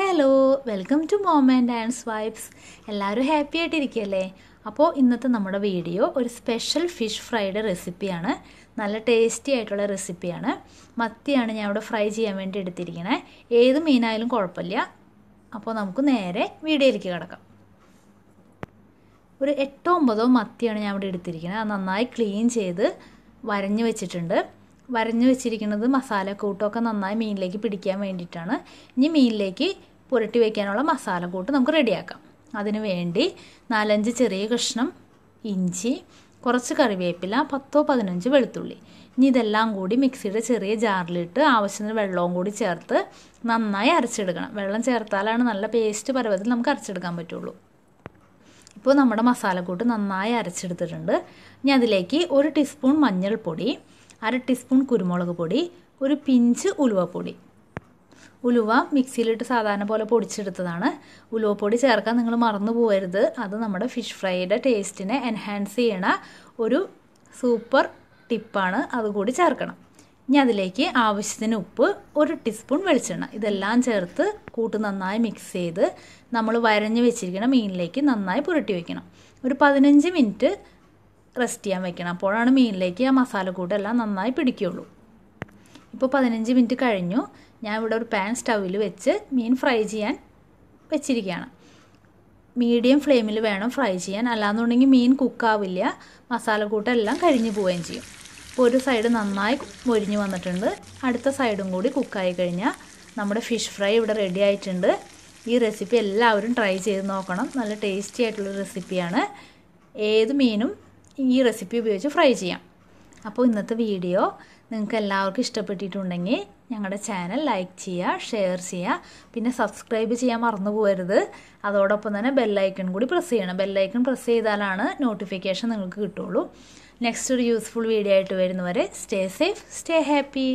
hello welcome to moment and swipes എല്ലാവരും happy ആയിട്ടിരിക്കുകയല്ലേ അപ്പോൾ ഇന്നത്തെ നമ്മുടെ വീഡിയോ ഒരു സ്പെഷ്യൽ ഫിഷ് ഫ്രൈഡ് റെസിപ്പിയാണ് നല്ല ടേസ്റ്റി ആയിട്ടുള്ള റെസിപ്പിയാണ് മത്തിയാണ് ഞാൻ ഇവിടെ ഫ്രൈ ചെയ്യാൻ വേണ്ടി എടുത്തിരിക്കുന്നത് ഏത് മീനായാലും കുഴപ്പമില്ല അപ്പോൾ നമുക്ക് നേരെ വീഡിയോയിലേക്ക് കിടക്കാം ഒരു എട്ടോ ഒമ്പതോ മത്തിയാണ് ഞാൻ ഇവിടെ എടുത്തിരിക്കുന്നത് അത് നന്നായി ക്ലീൻ ചെയ്ത് വരഞ്ഞു വെച്ചിട്ടുണ്ട് വരഞ്ഞു വെച്ചിരിക്കുന്നത് മസാലക്കൂട്ടമൊക്കെ നന്നായി മീനിലേക്ക് പിടിക്കാൻ വേണ്ടിയിട്ടാണ് ഇനി മീനിലേക്ക് പുരട്ടി വയ്ക്കാനുള്ള മസാലക്കൂട്ട് നമുക്ക് റെഡിയാക്കാം അതിനു വേണ്ടി നാലഞ്ച് ചെറിയ കഷ്ണം ഇഞ്ചി കുറച്ച് കറിവേപ്പില പത്തോ പതിനഞ്ച് വെളുത്തുള്ളി ഇനി ഇതെല്ലാം കൂടി മിക്സിയുടെ ചെറിയ ജാറിലിട്ട് ആവശ്യത്തിന് വെള്ളവും കൂടി ചേർത്ത് നന്നായി അരച്ചെടുക്കണം വെള്ളം ചേർത്താലാണ് നല്ല പേസ്റ്റ് പരുവത്തിൽ നമുക്ക് അരച്ചെടുക്കാൻ പറ്റുള്ളൂ ഇപ്പോൾ നമ്മുടെ മസാലക്കൂട്ട് നന്നായി അരച്ചെടുത്തിട്ടുണ്ട് ഇനി അതിലേക്ക് ഒരു ടീസ്പൂൺ മഞ്ഞൾപ്പൊടി അര ടീസ്പൂൺ കുരുമുളക് പൊടി ഒരു പിഞ്ച് ഉലുവപ്പൊടി ഉലുവ മിക്സിയിലിട്ട് സാധാരണ പോലെ പൊടിച്ചെടുത്തതാണ് ഉലുവപ്പൊടി ചേർക്കാൻ നിങ്ങൾ മറന്നു പോകരുത് അത് നമ്മുടെ ഫിഷ് ഫ്രൈയുടെ ടേസ്റ്റിനെ എൻഹാൻസ് ചെയ്യണ ഒരു സൂപ്പർ ടിപ്പാണ് അതുകൂടി ചേർക്കണം ഇനി അതിലേക്ക് ആവശ്യത്തിന് ഉപ്പ് ഒരു ടീസ്പൂൺ വെളിച്ചെണ്ണ ഇതെല്ലാം ചേർത്ത് കൂട്ട് നന്നായി മിക്സ് ചെയ്ത് നമ്മൾ വരഞ്ഞ് വെച്ചിരിക്കുന്ന മീനിലേക്ക് നന്നായി പുരട്ടി വയ്ക്കണം ഒരു പതിനഞ്ച് മിനിറ്റ് റെസ്റ്റ് ചെയ്യാൻ വെക്കണം അപ്പോഴാണ് മീനിലേക്ക് ആ കൂടെല്ലാം നന്നായി പിടിക്കുകയുള്ളൂ ഇപ്പോൾ പതിനഞ്ച് മിനിറ്റ് കഴിഞ്ഞു ഞാൻ ഇവിടെ ഒരു പാൻ സ്റ്റൗവിൽ വെച്ച് മീൻ ഫ്രൈ ചെയ്യാൻ വെച്ചിരിക്കുകയാണ് മീഡിയം ഫ്ലെയിമിൽ വേണം ഫ്രൈ ചെയ്യാൻ അല്ലാന്നുണ്ടെങ്കിൽ മീൻ കുക്കാവില്ല കൂട്ടെല്ലാം കരിഞ്ഞു പോവുകയും ചെയ്യും ഇപ്പോൾ ഒരു സൈഡ് നന്നായി മൊരിഞ്ഞു വന്നിട്ടുണ്ട് അടുത്ത സൈഡും കൂടി കുക്കായി കഴിഞ്ഞാൽ നമ്മുടെ ഫിഷ് ഫ്രൈ ഇവിടെ റെഡി ആയിട്ടുണ്ട് ഈ റെസിപ്പി എല്ലാവരും ട്രൈ ചെയ്ത് നോക്കണം നല്ല ടേസ്റ്റി ആയിട്ടുള്ള റെസിപ്പിയാണ് ഏത് മീനും ഈ റെസിപ്പി ഉപയോഗിച്ച് ഫ്രൈ ചെയ്യാം അപ്പോൾ ഇന്നത്തെ വീഡിയോ നിങ്ങൾക്ക് എല്ലാവർക്കും ഇഷ്ടപ്പെട്ടിട്ടുണ്ടെങ്കിൽ ഞങ്ങളുടെ ചാനൽ ലൈക്ക് ചെയ്യുക ഷെയർ ചെയ്യുക പിന്നെ സബ്സ്ക്രൈബ് ചെയ്യാൻ മറന്നു പോകരുത് അതോടൊപ്പം തന്നെ ബെല്ലൈക്കൺ കൂടി പ്രസ് ചെയ്യണം ബെല്ലൈക്കൺ പ്രസ് ചെയ്താലാണ് നോട്ടിഫിക്കേഷൻ നിങ്ങൾക്ക് കിട്ടുള്ളൂ നെക്സ്റ്റ് ഒരു യൂസ്ഫുൾ വീഡിയോ ആയിട്ട് വരുന്നവരെ സ്റ്റേ സേഫ് സ്റ്റേ ഹാപ്പി